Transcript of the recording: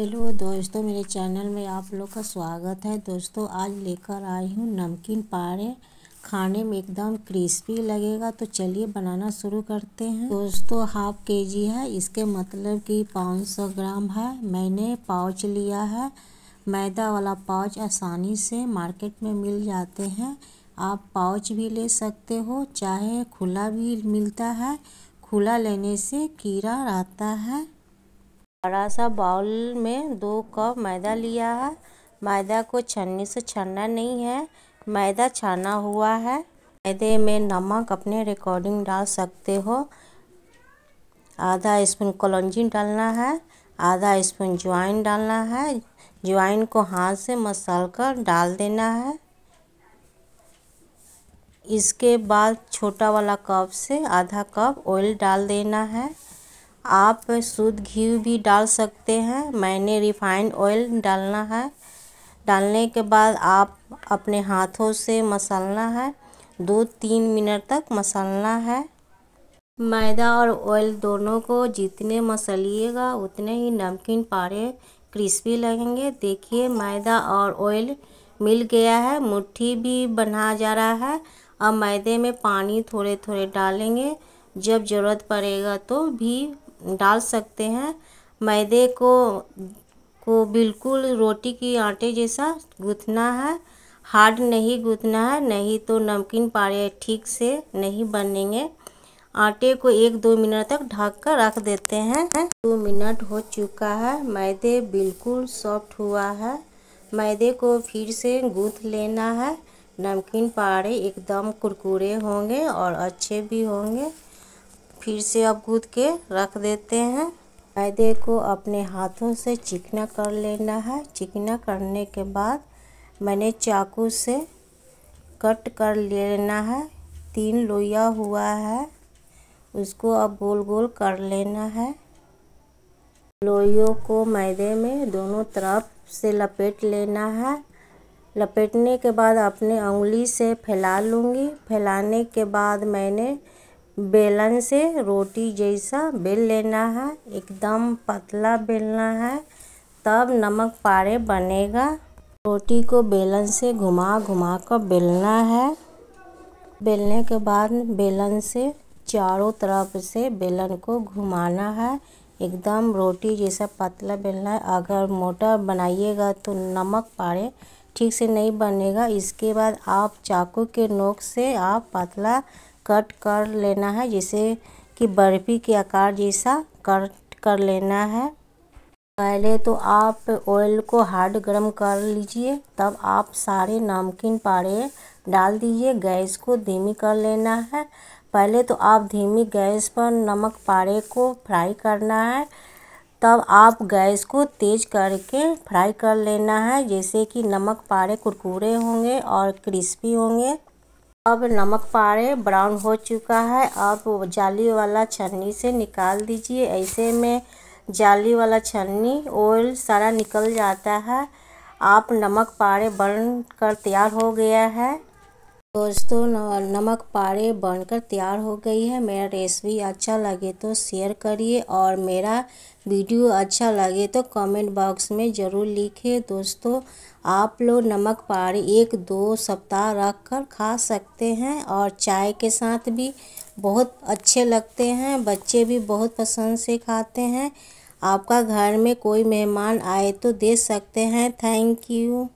hello दोस्तों मेरे channel में आप लोग का स्वागत है दोस्तों आज लेकर आई हूँ नमकीन पारे खाने में एकदम क्रिस्पी लगेगा तो चलिए बनाना शुरू करते हैं दोस्तों हाफ के जी है इसके मतलब कि 500 ग्राम है मैंने पाउच लिया है मैदा वाला पाउच आसानी से मार्केट में मिल जाते हैं आप पाउच भी ले सकते हो चाहे खुला भी मिलता है खुला लेने से कीड़ा रहता है बड़ा सा बाउल में दो कप मैदा लिया है मैदा को छन्नी से छनना नहीं है मैदा छाना हुआ है मैदे में नमक अपने रिकॉर्डिंग डाल सकते हो आधा स्पून कलौजी डालना है आधा स्पून ज्वाइन डालना है ज्वाइन को हाथ से मसल कर डाल देना है इसके बाद छोटा वाला कप से आधा कप ऑयल डाल देना है आप शुद्ध घी भी डाल सकते हैं मैंने रिफाइंड ऑयल डालना है डालने के बाद आप अपने हाथों से मसलना है दो तीन मिनट तक मसलना है मैदा और ऑयल दोनों को जितने मसलिएगा उतने ही नमकीन पारे क्रिस्पी लगेंगे देखिए मैदा और ऑयल मिल गया है मुट्ठी भी बना जा रहा है अब मैदे में पानी थोड़े थोड़े डालेंगे जब ज़रूरत पड़ेगा तो भी डाल सकते हैं मैदे को को बिल्कुल रोटी की आटे जैसा गूँथना है हार्ड नहीं गूँथना है नहीं तो नमकीन पारे ठीक से नहीं बनेंगे आटे को एक दो मिनट तक ढक कर रख देते हैं दो मिनट हो चुका है मैदे बिल्कुल सॉफ्ट हुआ है मैदे को फिर से गूँथ लेना है नमकीन पारे एकदम कुरकुरे होंगे और अच्छे भी होंगे फिर से आप गूद के रख देते हैं मैदे को अपने हाथों से चिकना कर लेना है चिकना करने के बाद मैंने चाकू से कट कर लेना है तीन लोया हुआ है उसको अब गोल गोल कर लेना है लोइयों को मैदे में दोनों तरफ से लपेट लेना है लपेटने के बाद अपने उंगली से फैला लूँगी फैलाने के बाद मैंने बेलन से रोटी जैसा बेल लेना है एकदम पतला बेलना है तब नमक पारे बनेगा रोटी को बेलन से घुमा घुमा कर बेलना है बेलने के बाद बेलन से चारों तरफ से बेलन को घुमाना है एकदम रोटी जैसा पतला बेलना है अगर मोटा बनाइएगा तो नमक पारे ठीक से नहीं बनेगा इसके बाद आप चाकू के नोक से आप पतला कट कर लेना है जिसे कि बर्फ़ी के आकार जैसा कट कर लेना है पहले तो आप ऑयल को हार्ड गर्म कर लीजिए तब आप सारे नमकीन पारे डाल दीजिए गैस को धीमी कर लेना है पहले तो आप धीमी गैस पर नमक पारे को फ्राई करना है तब आप गैस को तेज़ करके फ्राई कर लेना है जैसे कि नमक पारे कुरकुरे होंगे और क्रिस्पी होंगे अब नमक पारे ब्राउन हो चुका है आप जाली वाला छन्नी से निकाल दीजिए ऐसे में जाली वाला छन्नी ऑयल सारा निकल जाता है आप नमक पारे बन कर तैयार हो गया है दोस्तों नमक पारे बनकर तैयार हो गई है मेरा रेसिपी अच्छा लगे तो शेयर करिए और मेरा वीडियो अच्छा लगे तो कमेंट बॉक्स में ज़रूर लिखे दोस्तों आप लोग नमक पारे एक दो सप्ताह रख कर खा सकते हैं और चाय के साथ भी बहुत अच्छे लगते हैं बच्चे भी बहुत पसंद से खाते हैं आपका घर में कोई मेहमान आए तो दे सकते हैं थैंक यू